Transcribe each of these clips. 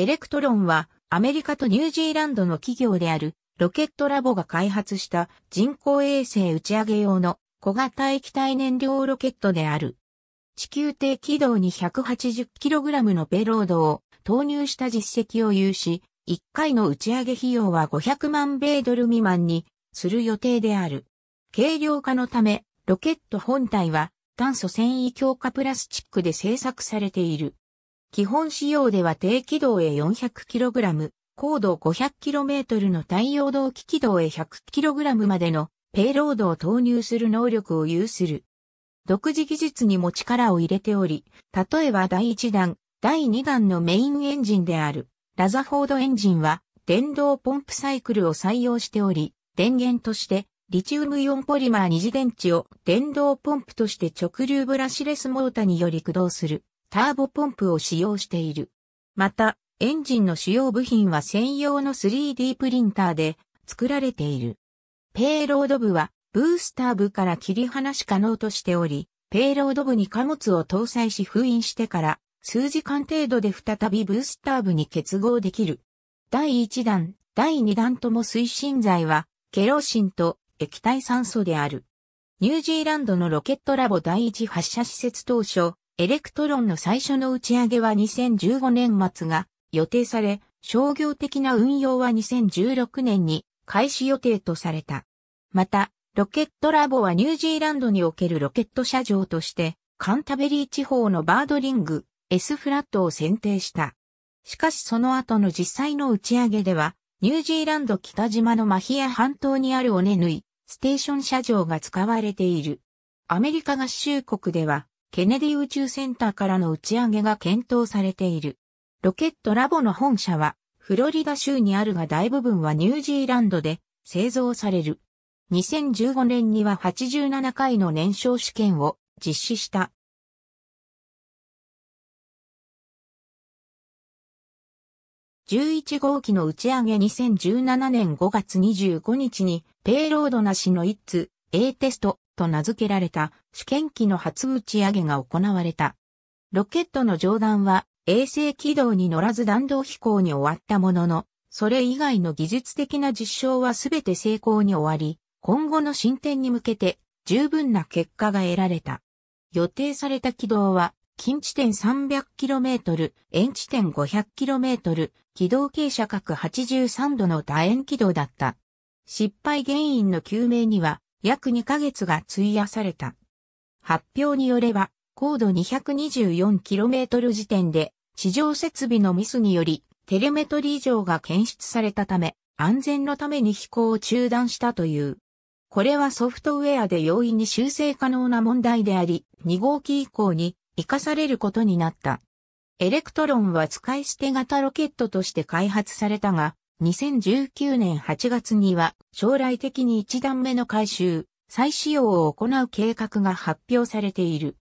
エレクトロンはアメリカとニュージーランドの企業であるロケットラボが開発した人工衛星打ち上げ用の小型液体燃料ロケットである。地球低軌道に 180kg のペロードを投入した実績を有し、1回の打ち上げ費用は500万米ドル未満にする予定である。軽量化のため、ロケット本体は炭素繊維強化プラスチックで製作されている。基本仕様では低軌道へ 400kg、高度 500km の太陽動機軌道へ 100kg までのペイロードを投入する能力を有する。独自技術にも力を入れており、例えば第1弾、第2弾のメインエンジンであるラザフォードエンジンは電動ポンプサイクルを採用しており、電源としてリチウムイオンポリマー二次電池を電動ポンプとして直流ブラシレスモータにより駆動する。ターボポンプを使用している。また、エンジンの主要部品は専用の 3D プリンターで作られている。ペイロード部は、ブースター部から切り離し可能としており、ペイロード部に貨物を搭載し封印してから、数時間程度で再びブースター部に結合できる。第1弾、第2弾とも推進剤は、ケロシンと液体酸素である。ニュージーランドのロケットラボ第1発射施設当初、エレクトロンの最初の打ち上げは2015年末が予定され、商業的な運用は2016年に開始予定とされた。また、ロケットラボはニュージーランドにおけるロケット車場として、カンタベリー地方のバードリング、S フラットを選定した。しかしその後の実際の打ち上げでは、ニュージーランド北島のマヒア半島にあるオネヌイ、ステーション車場が使われている。アメリカ合衆国では、ケネディ宇宙センターからの打ち上げが検討されている。ロケットラボの本社は、フロリダ州にあるが大部分はニュージーランドで製造される。2015年には87回の燃焼試験を実施した。11号機の打ち上げ2017年5月25日にペイロードなしの1通 A テストと名付けられた試験機の初打ち上げが行われた。ロケットの上段は衛星軌道に乗らず弾道飛行に終わったものの、それ以外の技術的な実証はすべて成功に終わり、今後の進展に向けて十分な結果が得られた。予定された軌道は、近地点 300km、遠地点 500km、軌道傾斜角83度の楕円軌道だった。失敗原因の究明には、約2ヶ月が費やされた。発表によれば、高度 224km 時点で、地上設備のミスにより、テレメトリー上が検出されたため、安全のために飛行を中断したという。これはソフトウェアで容易に修正可能な問題であり、2号機以降に活かされることになった。エレクトロンは使い捨て型ロケットとして開発されたが、2019年8月には将来的に1段目の改修、再使用を行う計画が発表されている。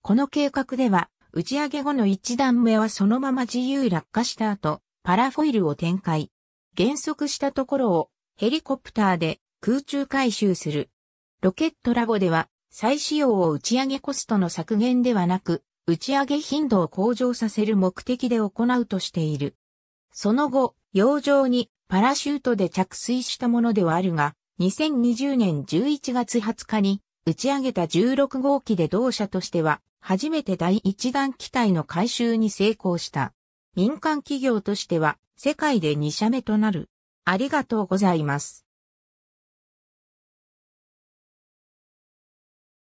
この計画では、打ち上げ後の1段目はそのまま自由落下した後、パラフォイルを展開。減速したところをヘリコプターで空中回収する。ロケットラボでは再使用を打ち上げコストの削減ではなく、打ち上げ頻度を向上させる目的で行うとしている。その後、洋上にパラシュートで着水したものではあるが、2020年11月20日に打ち上げた16号機で同社としては、初めて第1弾機体の回収に成功した。民間企業としては、世界で2社目となる。ありがとうございます。